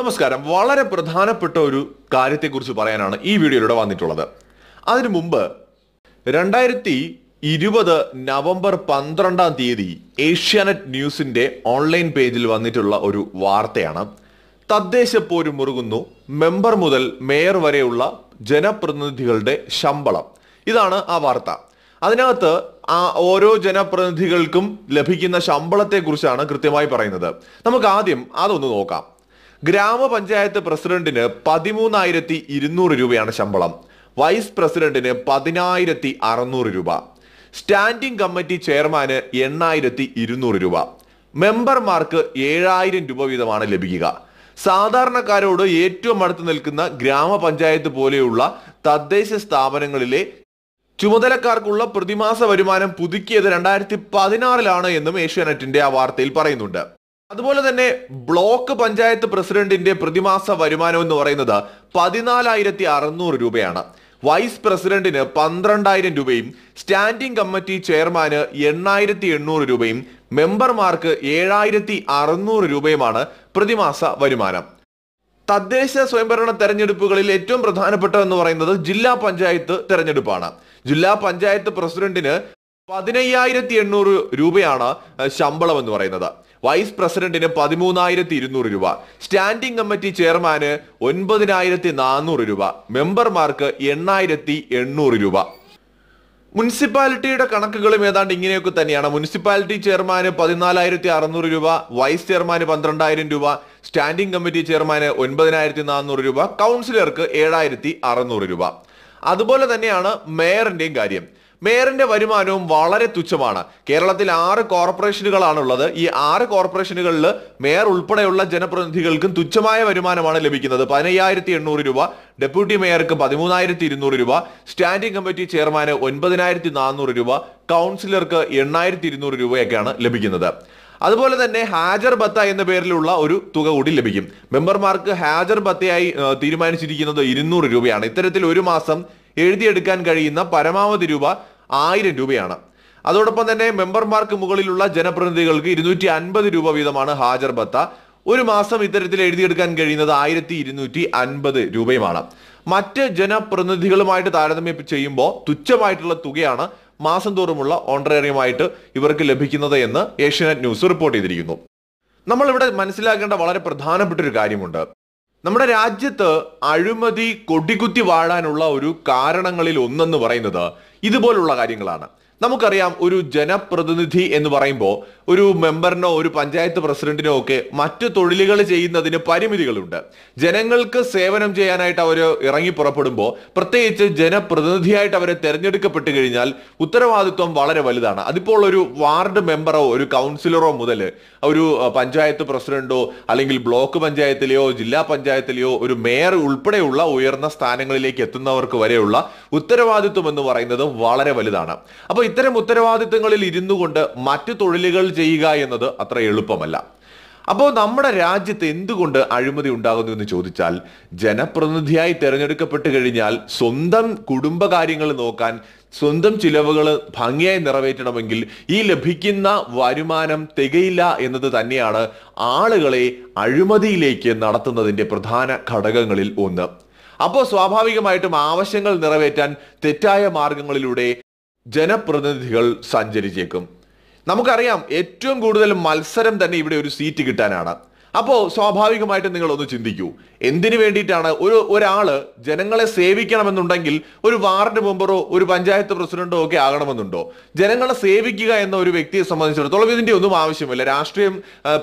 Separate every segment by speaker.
Speaker 1: നമസ്കാരം വളരെ പ്രധാനപ്പെട്ട ഒരു കാര്യത്തെക്കുറിച്ച് പറയാനാണ് ഈ വീഡിയോയിലൂടെ വന്നിട്ടുള്ളത് അതിനു മുമ്പ് രണ്ടായിരത്തി ഇരുപത് നവംബർ പന്ത്രണ്ടാം തീയതി ഏഷ്യാനെറ്റ് ന്യൂസിന്റെ ഓൺലൈൻ പേജിൽ വന്നിട്ടുള്ള ഒരു വാർത്തയാണ് തദ്ദേശ പോരും മുറുകുന്നു മെമ്പർ മുതൽ മേയർ വരെയുള്ള ജനപ്രതിനിധികളുടെ ശമ്പളം ഇതാണ് ആ വാർത്ത അതിനകത്ത് ആ ഓരോ ജനപ്രതിനിധികൾക്കും ലഭിക്കുന്ന ശമ്പളത്തെക്കുറിച്ചാണ് കൃത്യമായി പറയുന്നത് നമുക്ക് ആദ്യം അതൊന്ന് നോക്കാം ഗ്രാമപഞ്ചായത്ത് പ്രസിഡന്റിന് പതിമൂന്നായിരത്തി ഇരുന്നൂറ് രൂപയാണ് ശമ്പളം വൈസ് പ്രസിഡന്റിന് പതിനായിരത്തി അറുന്നൂറ് രൂപ സ്റ്റാൻഡിംഗ് കമ്മിറ്റി ചെയർമാന് എണ്ണായിരത്തി ഇരുന്നൂറ് രൂപ മെമ്പർമാർക്ക് ഏഴായിരം രൂപ വീതമാണ് ലഭിക്കുക സാധാരണക്കാരോട് ഏറ്റവും അടുത്ത് നിൽക്കുന്ന ഗ്രാമപഞ്ചായത്ത് പോലെയുള്ള തദ്ദേശ സ്ഥാപനങ്ങളിലെ ചുമതലക്കാർക്കുള്ള പ്രതിമാസ വരുമാനം പുതുക്കിയത് രണ്ടായിരത്തി പതിനാറിലാണ് എന്നും ഏഷ്യാനെറ്റിന്റെ ആ വാർത്തയിൽ പറയുന്നുണ്ട് അതുപോലെ തന്നെ ബ്ലോക്ക് പഞ്ചായത്ത് പ്രസിഡന്റിന്റെ പ്രതിമാസ വരുമാനം എന്ന് പറയുന്നത് പതിനാലായിരത്തി അറുന്നൂറ് രൂപയാണ് വൈസ് പ്രസിഡന്റിന് പന്ത്രണ്ടായിരം രൂപയും സ്റ്റാൻഡിംഗ് കമ്മിറ്റി ചെയർമാന് എണ്ണായിരത്തി എണ്ണൂറ് രൂപയും മെമ്പർമാർക്ക് ഏഴായിരത്തി അറുന്നൂറ് രൂപയുമാണ് പ്രതിമാസ വരുമാനം തദ്ദേശ സ്വയംഭരണ തെരഞ്ഞെടുപ്പുകളിൽ ഏറ്റവും പ്രധാനപ്പെട്ടതെന്ന് പറയുന്നത് ജില്ലാ പഞ്ചായത്ത് തെരഞ്ഞെടുപ്പാണ് ജില്ലാ പഞ്ചായത്ത് പ്രസിഡന്റിന് പതിനയ്യായിരത്തി എണ്ണൂറ് രൂപയാണ് ശമ്പളം എന്ന് പറയുന്നത് വൈസ് പ്രസിഡന്റിന് പതിമൂന്നായിരത്തി ഇരുന്നൂറ് രൂപ സ്റ്റാൻഡിംഗ് കമ്മിറ്റി ചെയർമാന് ഒൻപതിനായിരത്തി നാനൂറ് രൂപ മെമ്പർമാർക്ക് എണ്ണായിരത്തി എണ്ണൂറ് രൂപ മുനിസിപ്പാലിറ്റിയുടെ കണക്കുകളും ഏതാണ്ട് ഇങ്ങനെയൊക്കെ തന്നെയാണ് മുനിസിപ്പാലിറ്റി ചെയർമാന് പതിനാലായിരത്തി അറുന്നൂറ് രൂപ വൈസ് ചെയർമാന് പന്ത്രണ്ടായിരം രൂപ സ്റ്റാൻഡിംഗ് കമ്മിറ്റി ചെയർമാന് ഒൻപതിനായിരത്തി നാനൂറ് രൂപ കൗൺസിലർക്ക് ഏഴായിരത്തി അറുന്നൂറ് രൂപ അതുപോലെ തന്നെയാണ് മേയറിന്റെയും കാര്യം മേയറിന്റെ വരുമാനവും വളരെ തുച്ഛമാണ് കേരളത്തിൽ ആറ് കോർപ്പറേഷനുകളാണുള്ളത് ഈ ആറ് കോർപ്പറേഷനുകളിൽ മേയർ ഉൾപ്പെടെയുള്ള ജനപ്രതിനിധികൾക്കും തുച്ഛമായ വരുമാനമാണ് ലഭിക്കുന്നത് പതിനയ്യായിരത്തി എണ്ണൂറ് രൂപ ഡെപ്യൂട്ടി മേയർക്ക് പതിമൂന്നായിരത്തി ഇരുന്നൂറ് രൂപ സ്റ്റാൻഡിംഗ് കമ്മിറ്റി ചെയർമാന് ഒൻപതിനായിരത്തി നാനൂറ് രൂപ കൗൺസിലർക്ക് എണ്ണായിരത്തി ഇരുന്നൂറ് രൂപയൊക്കെയാണ് ലഭിക്കുന്നത് അതുപോലെ തന്നെ ഹാജർ ബത്ത എന്ന പേരിലുള്ള ഒരു തുക കൂടി ലഭിക്കും മെമ്പർമാർക്ക് ഹാജർ ബത്തയായി തീരുമാനിച്ചിരിക്കുന്നത് ഇരുന്നൂറ് രൂപയാണ് ഇത്തരത്തിൽ ഒരു മാസം എഴുതിയെടുക്കാൻ കഴിയുന്ന പരമാവധി രൂപ ആയിരം രൂപയാണ് അതോടൊപ്പം തന്നെ മെമ്പർമാർക്ക് മുകളിലുള്ള ജനപ്രതിനിധികൾക്ക് ഇരുന്നൂറ്റി അൻപത് രൂപ വീതമാണ് ഹാജർ ബത്ത ഒരു മാസം ഇത്തരത്തിൽ എഴുതിയെടുക്കാൻ കഴിയുന്നത് ആയിരത്തി ഇരുന്നൂറ്റി അൻപത് രൂപയുമാണ് മറ്റ് ജനപ്രതിനിധികളുമായിട്ട് താരതമ്യം ചെയ്യുമ്പോൾ തുച്ഛമായിട്ടുള്ള തുകയാണ് മാസം തോറുമുള്ള ഓൺറേറിയമായിട്ട് ഇവർക്ക് ലഭിക്കുന്നത് എന്ന് ഏഷ്യാനെറ്റ് ന്യൂസ് റിപ്പോർട്ട് ചെയ്തിരിക്കുന്നു നമ്മൾ ഇവിടെ മനസ്സിലാക്കേണ്ട വളരെ പ്രധാനപ്പെട്ട ഒരു കാര്യമുണ്ട് നമ്മുടെ രാജ്യത്ത് അഴിമതി കൊടികുത്തി വാഴാനുള്ള ഒരു കാരണങ്ങളിൽ ഒന്നെന്ന് പറയുന്നത് ഇതുപോലുള്ള കാര്യങ്ങളാണ് നമുക്കറിയാം ഒരു ജനപ്രതിനിധി എന്ന് പറയുമ്പോൾ ഒരു മെമ്പറിനോ ഒരു പഞ്ചായത്ത് പ്രസിഡന്റിനോ ഒക്കെ മറ്റു തൊഴിലുകൾ ചെയ്യുന്നതിന് പരിമിതികളുണ്ട് ജനങ്ങൾക്ക് സേവനം ചെയ്യാനായിട്ട് അവർ ഇറങ്ങി പുറപ്പെടുമ്പോൾ പ്രത്യേകിച്ച് ജനപ്രതിനിധിയായിട്ട് അവരെ തെരഞ്ഞെടുക്കപ്പെട്ട് കഴിഞ്ഞാൽ ഉത്തരവാദിത്വം വളരെ വലുതാണ് അതിപ്പോൾ ഒരു വാർഡ് മെമ്പറോ ഒരു കൗൺസിലറോ മുതൽ ഒരു പഞ്ചായത്ത് പ്രസിഡന്റോ അല്ലെങ്കിൽ ബ്ലോക്ക് പഞ്ചായത്തിലെയോ ജില്ലാ പഞ്ചായത്തിലെയോ ഒരു മേയർ ഉൾപ്പെടെയുള്ള ഉയർന്ന സ്ഥാനങ്ങളിലേക്ക് എത്തുന്നവർക്ക് വരെയുള്ള ഉത്തരവാദിത്വം എന്ന് പറയുന്നത് വളരെ വലുതാണ് അപ്പോൾ ഇത്തരം ഉത്തരവാദിത്തങ്ങളിൽ ഇരുന്നു കൊണ്ട് മറ്റു തൊഴിലുകൾ ചെയ്യുക എന്നത് അത്ര എളുപ്പമല്ല അപ്പോൾ നമ്മുടെ രാജ്യത്ത് എന്തുകൊണ്ട് അഴിമതി ഉണ്ടാകുന്നു എന്ന് ചോദിച്ചാൽ ജനപ്രതിനിധിയായി തിരഞ്ഞെടുക്കപ്പെട്ട് കഴിഞ്ഞാൽ സ്വന്തം കുടുംബകാര്യങ്ങൾ നോക്കാൻ സ്വന്തം ചിലവുകൾ ഭംഗിയായി നിറവേറ്റണമെങ്കിൽ ഈ ലഭിക്കുന്ന വരുമാനം തികയില്ല എന്നത് തന്നെയാണ് ആളുകളെ അഴിമതിയിലേക്ക് നടത്തുന്നതിൻ്റെ പ്രധാന ഘടകങ്ങളിൽ ഒന്ന് അപ്പോൾ സ്വാഭാവികമായിട്ടും ആവശ്യങ്ങൾ നിറവേറ്റാൻ തെറ്റായ മാർഗങ്ങളിലൂടെ ജനപ്രതിനിധികൾ സഞ്ചരിച്ചേക്കും നമുക്കറിയാം ഏറ്റവും കൂടുതൽ മത്സരം തന്നെ ഇവിടെ ഒരു സീറ്റ് കിട്ടാനാണ് അപ്പോൾ സ്വാഭാവികമായിട്ടും നിങ്ങളൊന്ന് ചിന്തിക്കൂ എന്തിനു വേണ്ടിയിട്ടാണ് ഒരു ഒരാൾ ജനങ്ങളെ സേവിക്കണമെന്നുണ്ടെങ്കിൽ ഒരു വാർഡ് മെമ്പറോ ഒരു പഞ്ചായത്ത് പ്രസിഡന്റോ ഒക്കെ ആകണമെന്നുണ്ടോ ജനങ്ങളെ സേവിക്കുക എന്ന ഒരു വ്യക്തിയെ സംബന്ധിച്ചിടത്തോളം ഇതിൻ്റെ ഒന്നും ആവശ്യമില്ല രാഷ്ട്രീയം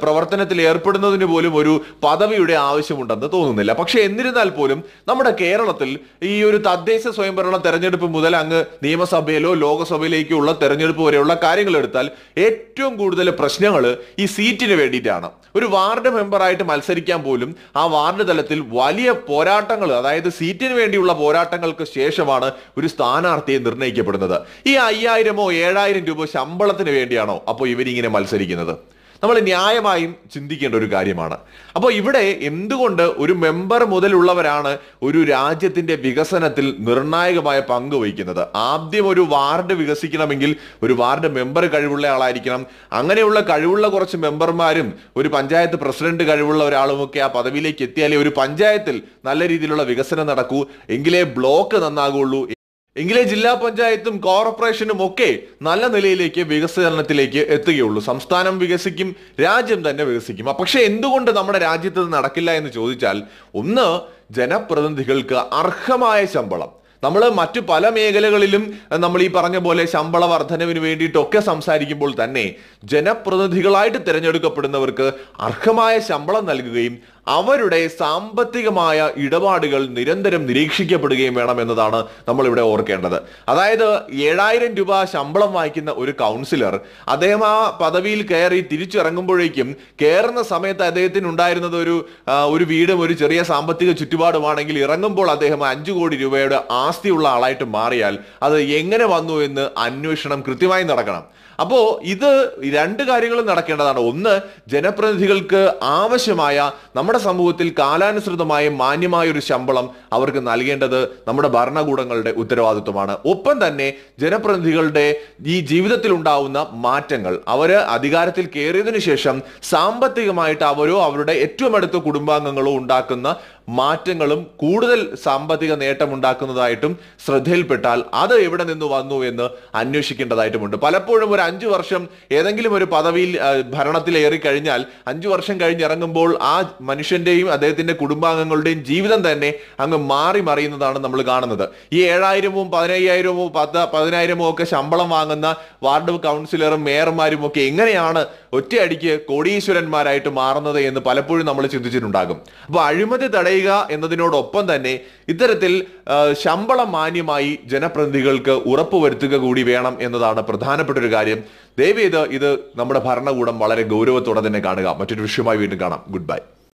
Speaker 1: പ്രവർത്തനത്തിൽ ഏർപ്പെടുന്നതിന് പോലും ഒരു പദവിയുടെ ആവശ്യമുണ്ടെന്ന് തോന്നുന്നില്ല പക്ഷേ എന്നിരുന്നാൽ പോലും നമ്മുടെ കേരളത്തിൽ ഈ ഒരു തദ്ദേശ സ്വയംഭരണ തെരഞ്ഞെടുപ്പ് മുതൽ അങ്ങ് നിയമസഭയിലോ ലോകസഭയിലേക്കുള്ള തെരഞ്ഞെടുപ്പ് വരെയുള്ള കാര്യങ്ങൾ എടുത്താൽ ഏറ്റവും കൂടുതൽ പ്രശ്നങ്ങൾ ഈ സീറ്റിന് വേണ്ടിയിട്ടാണ് ഒരു വാർഡ് മെമ്പറായിട്ട് മത്സരിക്കാൻ പോലും ആ വാർഡ് തലത്തിൽ വലിയ പോരാട്ടങ്ങൾ അതായത് സീറ്റിന് വേണ്ടിയുള്ള പോരാട്ടങ്ങൾക്ക് ശേഷമാണ് ഒരു സ്ഥാനാർത്ഥിയെ നിർണ്ണയിക്കപ്പെടുന്നത് ഈ അയ്യായിരമോ ഏഴായിരം രൂപ ശമ്പളത്തിന് വേണ്ടിയാണോ അപ്പോൾ ഇവരിങ്ങനെ മത്സരിക്കുന്നത് നമ്മൾ ന്യായമായും ചിന്തിക്കേണ്ട ഒരു കാര്യമാണ് അപ്പോൾ ഇവിടെ എന്തുകൊണ്ട് ഒരു മെമ്പർ മുതലുള്ളവരാണ് ഒരു രാജ്യത്തിന്റെ വികസനത്തിൽ നിർണായകമായ പങ്ക് വഹിക്കുന്നത് ആദ്യം ഒരു വാർഡ് വികസിക്കണമെങ്കിൽ ഒരു വാർഡ് മെമ്പർ കഴിവുള്ള ആളായിരിക്കണം അങ്ങനെയുള്ള കഴിവുള്ള കുറച്ച് മെമ്പർമാരും ഒരു പഞ്ചായത്ത് പ്രസിഡന്റ് കഴിവുള്ള ഒരാളുമൊക്കെ ആ പദവിയിലേക്ക് എത്തിയാലേ ഒരു പഞ്ചായത്തിൽ നല്ല രീതിയിലുള്ള വികസനം നടക്കൂ എങ്കിലേ ബ്ലോക്ക് നന്നാകുള്ളൂ എങ്കിലേ ജില്ലാ പഞ്ചായത്തും കോർപ്പറേഷനും ഒക്കെ നല്ല നിലയിലേക്ക് വികസനത്തിലേക്ക് എത്തുകയുള്ളൂ സംസ്ഥാനം വികസിക്കും രാജ്യം തന്നെ വികസിക്കും പക്ഷേ എന്തുകൊണ്ട് നമ്മുടെ രാജ്യത്ത് നടക്കില്ല എന്ന് ചോദിച്ചാൽ ഒന്ന് ജനപ്രതിനിധികൾക്ക് അർഹമായ ശമ്പളം നമ്മൾ മറ്റു പല മേഖലകളിലും നമ്മൾ ഈ പറഞ്ഞ പോലെ ശമ്പള വർധനവിന് വേണ്ടിയിട്ടൊക്കെ സംസാരിക്കുമ്പോൾ തന്നെ ജനപ്രതിനിധികളായിട്ട് തിരഞ്ഞെടുക്കപ്പെടുന്നവർക്ക് അർഹമായ ശമ്പളം നൽകുകയും അവരുടെ സാമ്പത്തികമായ ഇടപാടുകൾ നിരന്തരം നിരീക്ഷിക്കപ്പെടുകയും വേണം എന്നതാണ് നമ്മൾ ഇവിടെ ഓർക്കേണ്ടത് അതായത് ഏഴായിരം രൂപ ശമ്പളം വാങ്ങിക്കുന്ന ഒരു കൗൺസിലർ അദ്ദേഹം ആ പദവിയിൽ കയറി തിരിച്ചിറങ്ങുമ്പോഴേക്കും കയറുന്ന സമയത്ത് അദ്ദേഹത്തിന് ഉണ്ടായിരുന്നത് ഒരു ഒരു വീടും ഒരു ചെറിയ സാമ്പത്തിക ചുറ്റുപാടുമാണെങ്കിൽ ഇറങ്ങുമ്പോൾ അദ്ദേഹം അഞ്ചു കോടി രൂപയുടെ ആസ്തിയുള്ള ആളായിട്ട് മാറിയാൽ അത് എങ്ങനെ വന്നു എന്ന് അന്വേഷണം കൃത്യമായി നടക്കണം അപ്പോൾ ഇത് രണ്ട് കാര്യങ്ങളും നടക്കേണ്ടതാണ് ഒന്ന് ജനപ്രതിനിധികൾക്ക് ആവശ്യമായ നമ്മുടെ നമ്മുടെ സമൂഹത്തിൽ കാലാനുസൃതമായ മാന്യമായ ഒരു ശമ്പളം അവർക്ക് നൽകേണ്ടത് നമ്മുടെ ഭരണകൂടങ്ങളുടെ ഉത്തരവാദിത്വമാണ് ഒപ്പം തന്നെ ജനപ്രതിനിധികളുടെ ഈ ജീവിതത്തിൽ ഉണ്ടാവുന്ന മാറ്റങ്ങൾ അവര് അധികാരത്തിൽ കയറിയതിനു ശേഷം സാമ്പത്തികമായിട്ട് അവരോ അവരുടെ ഏറ്റവും അടുത്ത കുടുംബാംഗങ്ങളോ ഉണ്ടാക്കുന്ന മാറ്റങ്ങളും കൂടുതൽ സാമ്പത്തിക നേട്ടമുണ്ടാക്കുന്നതായിട്ടും ശ്രദ്ധയിൽപ്പെട്ടാൽ അത് എവിടെ നിന്ന് വന്നു എന്ന് അന്വേഷിക്കേണ്ടതായിട്ടുമുണ്ട് പലപ്പോഴും ഒരു അഞ്ചു വർഷം ഏതെങ്കിലും ഒരു പദവിയിൽ ഭരണത്തിൽ ഏറി കഴിഞ്ഞാൽ അഞ്ചു വർഷം കഴിഞ്ഞ് ഇറങ്ങുമ്പോൾ ആ മനുഷ്യന്റെയും അദ്ദേഹത്തിന്റെ കുടുംബാംഗങ്ങളുടെയും ജീവിതം തന്നെ അങ്ങ് മാറി മറിയുന്നതാണ് നമ്മൾ കാണുന്നത് ഈ ഏഴായിരവും പതിനയ്യായിരവും പത്ത് പതിനായിരമോ ഒക്കെ ശമ്പളം വാങ്ങുന്ന വാർഡ് കൗൺസിലറും മേയർമാരും ഒക്കെ എങ്ങനെയാണ് ഒറ്റയടിക്ക് കോടീശ്വരന്മാരായിട്ട് മാറുന്നത് എന്ന് പലപ്പോഴും നമ്മൾ ചിന്തിച്ചിട്ടുണ്ടാകും അപ്പോൾ അഴിമതി തടയുക എന്നതിനോടൊപ്പം തന്നെ ഇത്തരത്തിൽ ശമ്പളം മാന്യമായി ജനപ്രതിനിധികൾക്ക് ഉറപ്പുവരുത്തുക കൂടി വേണം എന്നതാണ് പ്രധാനപ്പെട്ട ഒരു കാര്യം ദയവ് ഇത് നമ്മുടെ ഭരണകൂടം വളരെ ഗൗരവത്തോടെ തന്നെ കാണുക മറ്റൊരു വിഷയമായി വീണ്ടും കാണാം ഗുഡ് ബൈ